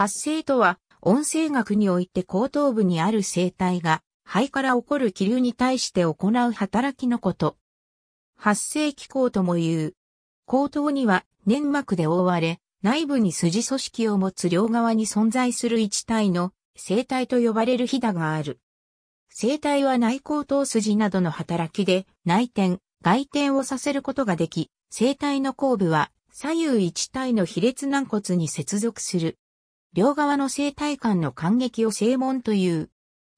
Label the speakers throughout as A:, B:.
A: 発生とは、音声学において後頭部にある声帯が、肺から起こる気流に対して行う働きのこと。発生機構とも言う。後頭には粘膜で覆われ、内部に筋組織を持つ両側に存在する一体の声帯と呼ばれるひだがある。声帯は内後頭筋などの働きで内転、外転をさせることができ、声帯の後部は左右一体の卑劣軟骨に接続する。両側の生体間の感激を正門という。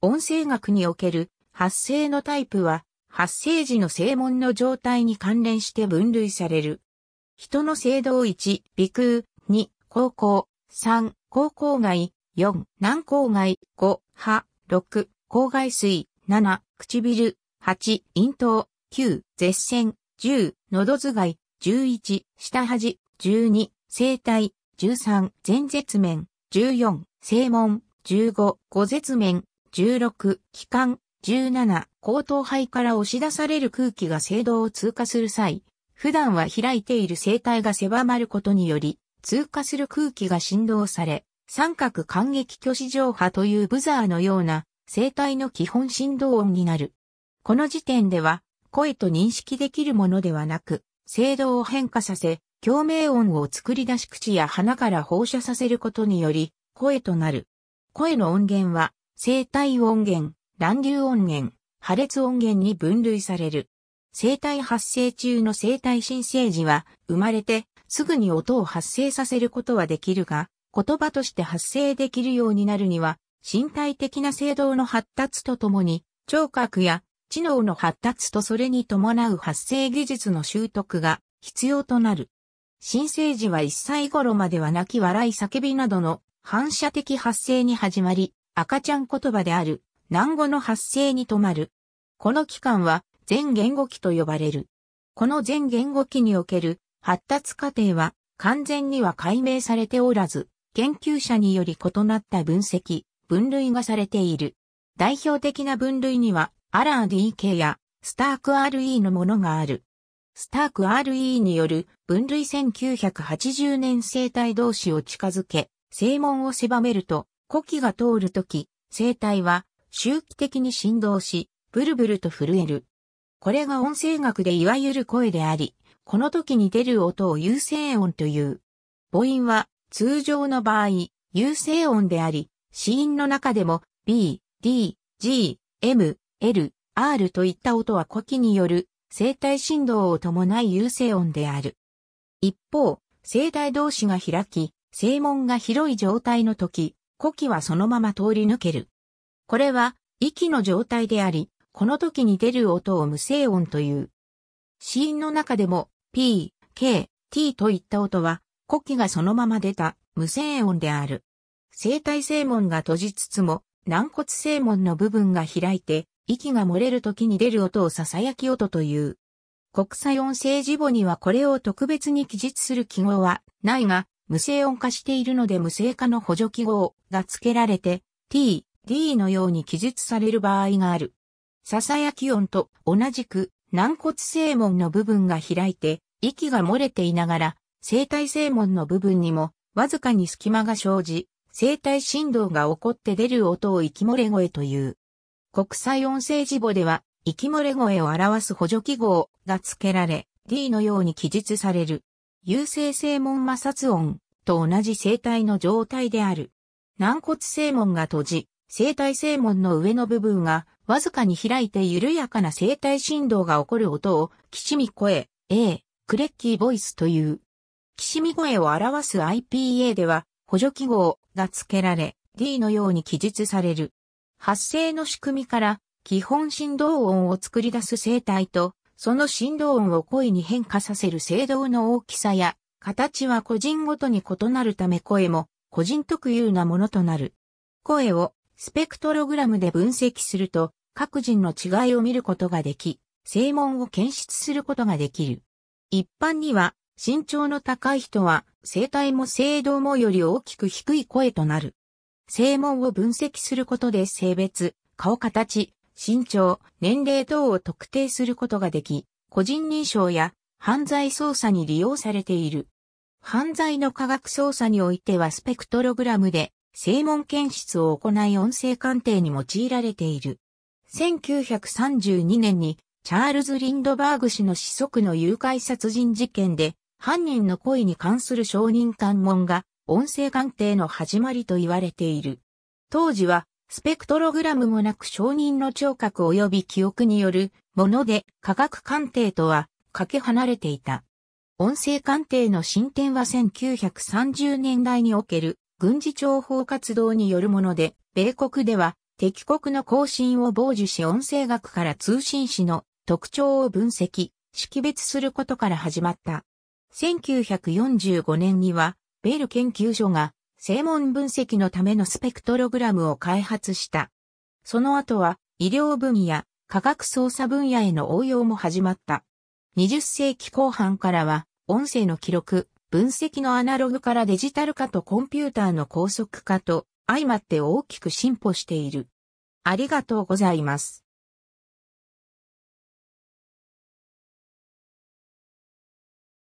A: 音声学における発生のタイプは、発生時の正門の状態に関連して分類される。人の聖道1、鼻腔、2、高校、3、高校外、4、南郊外、5、歯、6、郊外水、7、唇、8、咽頭、9、舌線、10、喉頭蓋、11、下端、12、声帯、13、前絶面、14、正門、15、五絶面、16、気管、17、高等肺から押し出される空気が聖堂を通過する際、普段は開いている声帯が狭まることにより、通過する空気が振動され、三角感激巨視上波というブザーのような声帯の基本振動音になる。この時点では、声と認識できるものではなく、声道を変化させ、共鳴音を作り出し口や鼻から放射させることにより、声となる。声の音源は、声帯音源、乱流音源、破裂音源に分類される。声帯発生中の声帯新生児は、生まれてすぐに音を発生させることはできるが、言葉として発生できるようになるには、身体的な声動の発達とともに、聴覚や知能の発達とそれに伴う発声技術の習得が必要となる。新生児は1歳頃までは泣き笑い叫びなどの反射的発声に始まり、赤ちゃん言葉である難語の発声に止まる。この期間は全言語期と呼ばれる。この全言語期における発達過程は完全には解明されておらず、研究者により異なった分析、分類がされている。代表的な分類には、アラー DK やスターク RE のものがある。スターク RE による分類1980年生体同士を近づけ、正門を狭めると、呼気が通るとき、生体は周期的に振動し、ブルブルと震える。これが音声学でいわゆる声であり、この時に出る音を有声音という。母音は通常の場合、有声音であり、子音の中でも B、D、G、M、L、R といった音は呼気による生体振動を伴い優声音である。一方、生体同士が開き、正門が広い状態の時、呼気はそのまま通り抜ける。これは、息の状態であり、この時に出る音を無声音という。死因の中でも、p, k, t といった音は、呼気がそのまま出た無声音である。生体正門が閉じつつも、軟骨正門の部分が開いて、息が漏れる時に出る音を囁き音という。国際音声事母にはこれを特別に記述する記号はないが、無声音化しているので無声化の補助記号が付けられて、t, d のように記述される場合がある。囁き音と同じく軟骨声門の部分が開いて、息が漏れていながら、生体声門の部分にも、わずかに隙間が生じ、生体振動が起こって出る音を息漏れ声という。国際音声事母では、息漏れ声を表す補助記号が付けられ、D のように記述される。優性声門摩擦音と同じ声帯の状態である。軟骨声門が閉じ、声帯声門の上の部分がわずかに開いて緩やかな声帯振動が起こる音を、きしみ声、A、クレッキーボイスという。きしみ声を表す IPA では、補助記号が付けられ、D のように記述される。発生の仕組みから、基本振動音を作り出す生体と、その振動音を声に変化させる声道の大きさや、形は個人ごとに異なるため声も、個人特有なものとなる。声をスペクトログラムで分析すると、各人の違いを見ることができ、声門を検出することができる。一般には、身長の高い人は、声帯も声道もより大きく低い声となる。正門を分析することで性別、顔形、身長、年齢等を特定することができ、個人認証や犯罪捜査に利用されている。犯罪の科学捜査においてはスペクトログラムで正門検出を行い音声鑑定に用いられている。1932年にチャールズ・リンドバーグ氏の子息の誘拐殺人事件で犯人の故意に関する証人関門が音声鑑定の始まりと言われている。当時は、スペクトログラムもなく証人の聴覚及び記憶によるもので科学鑑定とはかけ離れていた。音声鑑定の進展は1930年代における軍事情報活動によるもので、米国では敵国の更新を傍受し音声学から通信士の特徴を分析、識別することから始まった。1945年にはベール研究所が正門分析のためのスペクトログラムを開発した。その後は医療分野、科学操作分野への応用も始まった。20世紀後半からは音声の記録、分析のアナログからデジタル化とコンピューターの高速化と相まって大きく進歩している。ありがとうございます。